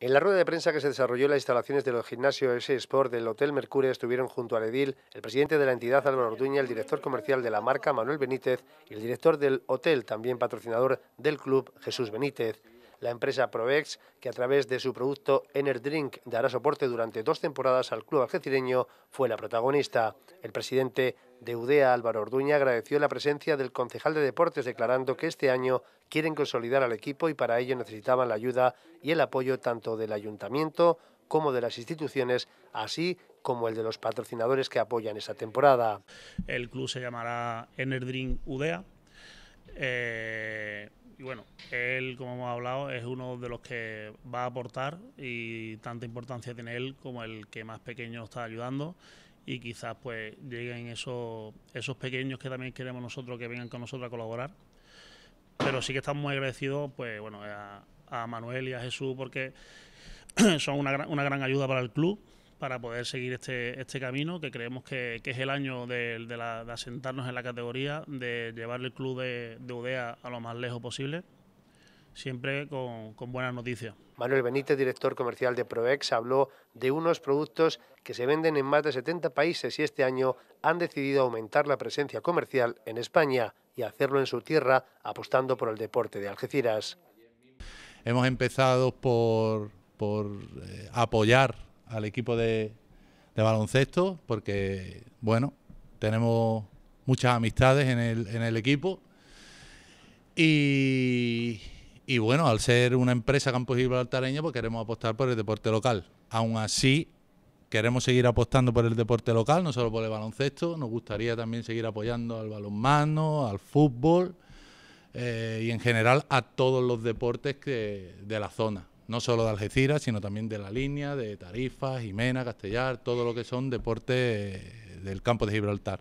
En la rueda de prensa que se desarrolló en las instalaciones del gimnasio S Sport del Hotel Mercure estuvieron junto al edil el presidente de la entidad Álvaro Orduña, el director comercial de la marca Manuel Benítez y el director del hotel, también patrocinador del club Jesús Benítez la empresa Provex, que a través de su producto Enerdrink dará soporte durante dos temporadas al club algecireño, fue la protagonista. El presidente de UDEA, Álvaro Orduña, agradeció la presencia del concejal de deportes, declarando que este año quieren consolidar al equipo y para ello necesitaban la ayuda y el apoyo tanto del ayuntamiento como de las instituciones, así como el de los patrocinadores que apoyan esa temporada. El club se llamará Enerdrink UDEA. Eh, y bueno, él, como hemos hablado, es uno de los que va a aportar y tanta importancia tiene él como el que más pequeño está ayudando y quizás pues lleguen esos, pequeños que también queremos nosotros que vengan con nosotros a colaborar. Pero sí que estamos muy agradecidos pues bueno, a, Manuel y a Jesús porque son una gran ayuda para el club para poder seguir este, este camino, que creemos que, es el año de, de, asentarnos en la categoría, de llevar el club de, UDEA a lo más lejos posible, siempre con, con buenas noticias. Manuel Benítez, director comercial de Proex, habló de unos productos que se venden en más de 70 países y este año han decidido aumentar la presencia comercial en España y hacerlo en su tierra, apostando por el deporte de Algeciras. Hemos empezado por, eh, apoyar al equipo de, baloncesto, porque, bueno, tenemos muchas amistades en el, equipo. Y, bueno, al ser una empresa Campos Gibraltareña, pues queremos apostar por el deporte local. Aún así, queremos seguir apostando por el deporte local, no solo por el baloncesto, nos gustaría también seguir apoyando al balonmano, al fútbol eh, y en general a todos los deportes de la zona no solo de Algeciras, sino también de la línea, de Tarifa, Jimena, Castellar, todo lo que son deportes del campo de Gibraltar.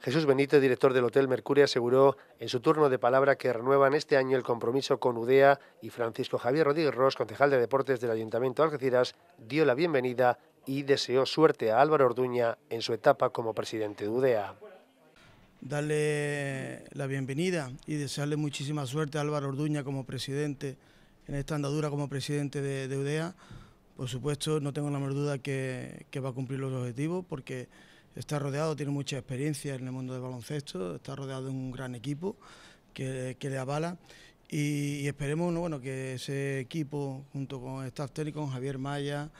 Jesús Benítez, director del Hotel Mercurio, aseguró en su turno de palabra que renuevan este año el compromiso con UDEA y Francisco Javier Rodríguez Ross, concejal de deportes del Ayuntamiento de Algeciras, dio la bienvenida y deseó suerte a Álvaro Orduña en su etapa como presidente de UDEA. Darle la bienvenida y desearle muchísima suerte a Álvaro Orduña como presidente en esta andadura como presidente de, de UDEA. Por supuesto, no tengo la menor duda que, va a cumplir los objetivos porque está rodeado, tiene mucha experiencia en el mundo del baloncesto, está rodeado de un gran equipo que, le avala y, esperemos bueno, que ese equipo, junto con staff técnico, Javier Maya,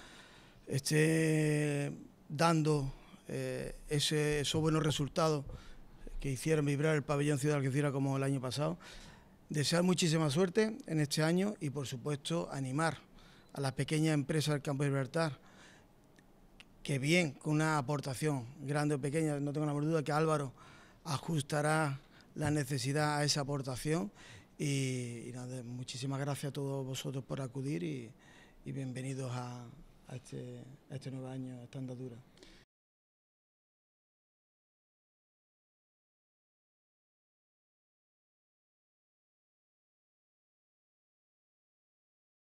esté dando eh, esos buenos resultados que hicieron vibrar el pabellón Ciudad Algeciras como el año pasado. Desear muchísima suerte en este año y, por supuesto, animar a las pequeñas empresas del campo de libertad, que bien, con una aportación grande o pequeña, no tengo la duda que Álvaro ajustará la necesidad a esa aportación. Y, nada, muchísimas gracias a todos vosotros por acudir y, bienvenidos a, este, este nuevo año, a esta andadura.